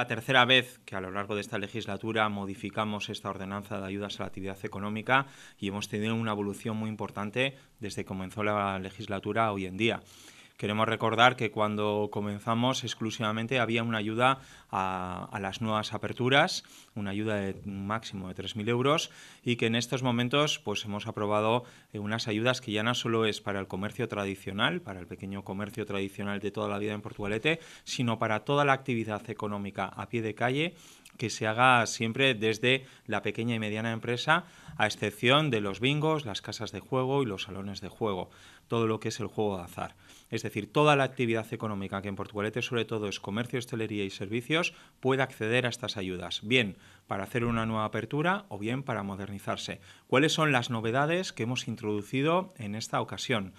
Es la tercera vez que a lo largo de esta legislatura modificamos esta ordenanza de ayudas a la actividad económica y hemos tenido una evolución muy importante desde que comenzó la legislatura hoy en día. Queremos recordar que cuando comenzamos exclusivamente había una ayuda a, las nuevas aperturas, una ayuda de un máximo de 3.000 euros y que en estos momentos pues, hemos aprobado eh, unas ayudas que ya no solo es para el comercio tradicional, para el pequeño comercio tradicional de toda la vida en Portugalete, sino para toda la actividad económica a pie de calle que se haga siempre desde la pequeña y mediana empresa, a excepción de los bingos, las casas de juego y los salones de juego todo lo que es el juego de azar. Es decir, toda la actividad económica que en Portugalete sobre todo es comercio, hostelería y servicios puede acceder a estas ayudas, bien para hacer una nueva apertura o bien para modernizarse. ¿Cuáles son las novedades que hemos introducido en esta ocasión?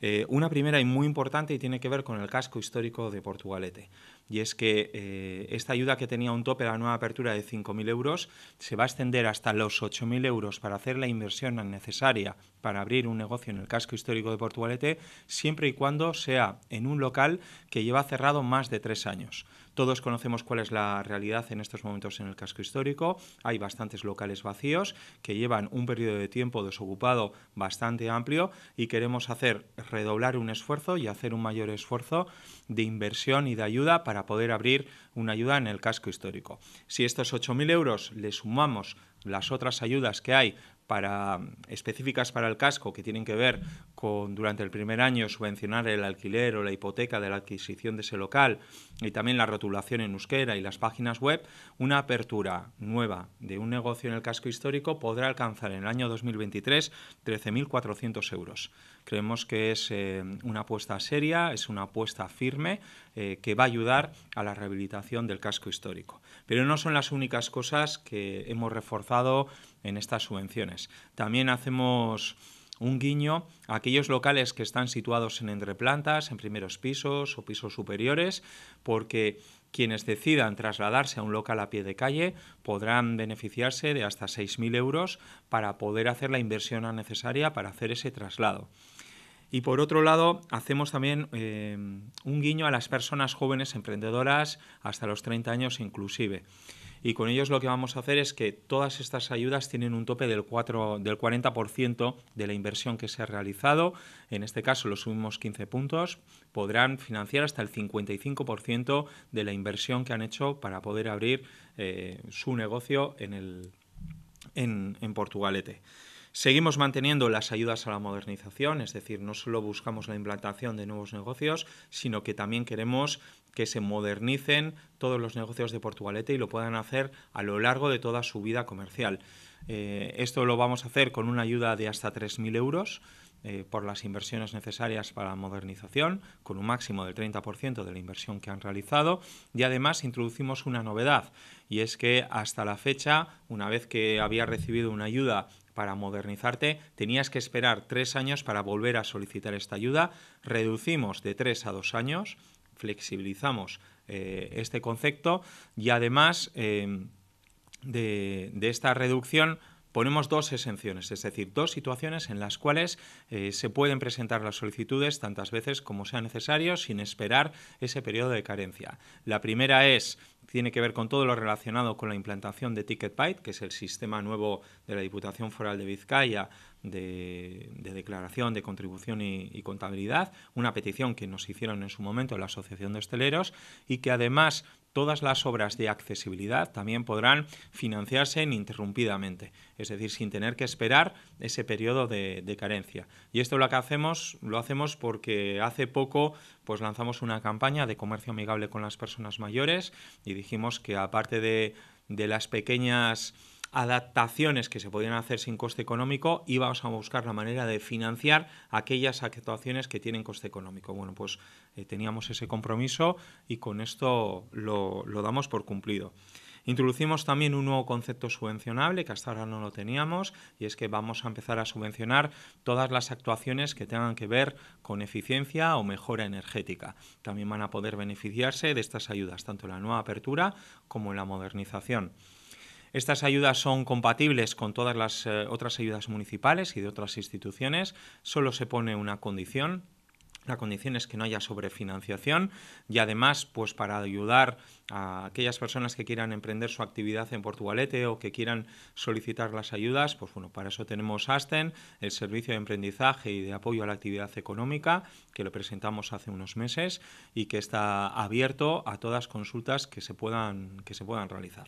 Eh, una primera y muy importante y tiene que ver con el casco histórico de Portugalete. Y es que eh, esta ayuda que tenía un tope a la nueva apertura de 5.000 euros se va a extender hasta los 8.000 euros para hacer la inversión necesaria para abrir un negocio en el casco histórico de Portugalete, siempre y cuando sea en un local que lleva cerrado más de tres años. Todos conocemos cuál es la realidad en estos momentos en el casco histórico. Hay bastantes locales vacíos que llevan un periodo de tiempo desocupado bastante amplio y queremos hacer redoblar un esfuerzo y hacer un mayor esfuerzo de inversión y de ayuda para poder abrir una ayuda en el casco histórico. Si estos 8.000 euros le sumamos las otras ayudas que hay para, mm, específicas para el casco que tienen que ver con durante el primer año subvencionar el alquiler o la hipoteca de la adquisición de ese local y también la rotulación en euskera y las páginas web, una apertura nueva de un negocio en el casco histórico podrá alcanzar en el año 2023 13.400 euros. Creemos que es eh, una apuesta seria, es una apuesta firme eh, que va a ayudar a la rehabilitación del casco histórico. Pero no son las únicas cosas que hemos reforzado en estas subvenciones. También hacemos un guiño a aquellos locales que están situados en entreplantas, en primeros pisos o pisos superiores, porque quienes decidan trasladarse a un local a pie de calle podrán beneficiarse de hasta 6.000 euros para poder hacer la inversión necesaria para hacer ese traslado. Y por otro lado, hacemos también eh, un guiño a las personas jóvenes emprendedoras hasta los 30 años inclusive y con ellos lo que vamos a hacer es que todas estas ayudas tienen un tope del, 4, 40% de la inversión que se ha realizado, en este caso los subimos 15 puntos, podrán financiar hasta el 55% de la inversión que han hecho para poder abrir eh, su negocio en, el, en, en Portugalete. Seguimos manteniendo las ayudas a la modernización, es decir, no solo buscamos la implantación de nuevos negocios, sino que también queremos que se modernicen todos los negocios de Portugalete y lo puedan hacer a lo largo de toda su vida comercial. Eh, esto lo vamos a hacer con una ayuda de hasta 3.000 euros eh, por las inversiones necesarias para la modernización, con un máximo del 30% de la inversión que han realizado. Y además introducimos una novedad, y es que hasta la fecha, una vez que había recibido una ayuda para modernizarte, tenías que esperar tres años para volver a solicitar esta ayuda. Reducimos de tres a dos años, flexibilizamos eh, este concepto y además eh, de esta reducción ponemos dos exenciones, es decir, dos situaciones en las cuales eh, se pueden presentar las solicitudes tantas veces como sea necesario sin esperar ese periodo de carencia. La primera es tiene que ver con todo lo relacionado con la implantación de TicketByte, que es el sistema nuevo de la Diputación Foral de Vizcaya de, declaración de contribución y, y, contabilidad, una petición que nos hicieron en su momento la Asociación de Hosteleros y que además todas las obras de accesibilidad también podrán financiarse ininterrumpidamente, es decir, sin tener que esperar ese periodo de, carencia. Y esto lo que hacemos, lo hacemos porque hace poco pues lanzamos una campaña de comercio amigable con las personas mayores y dijimos que aparte de, de las pequeñas adaptaciones que se podían hacer sin coste económico y vamos a buscar la manera de financiar aquellas actuaciones que tienen coste económico. Bueno, pues eh, teníamos ese compromiso y con esto lo, lo damos por cumplido. Introducimos también un nuevo concepto subvencionable que hasta ahora no lo teníamos y es que vamos a empezar a subvencionar todas las actuaciones que tengan que ver con eficiencia o mejora energética. También van a poder beneficiarse de estas ayudas, tanto en la nueva apertura como en la modernización. Estas ayudas son compatibles con todas las eh, otras ayudas municipales y de otras instituciones. Solo se pone una condición, la condición es que no haya sobrefinanciación y además, pues para ayudar a aquellas personas que quieran emprender su actividad en Portugalete o que quieran solicitar las ayudas, pues bueno, para eso tenemos ASTEN, el Servicio de Emprendizaje y de Apoyo a la Actividad Económica, que lo presentamos hace unos meses y que está abierto a todas consultas que se puedan, que se puedan realizar.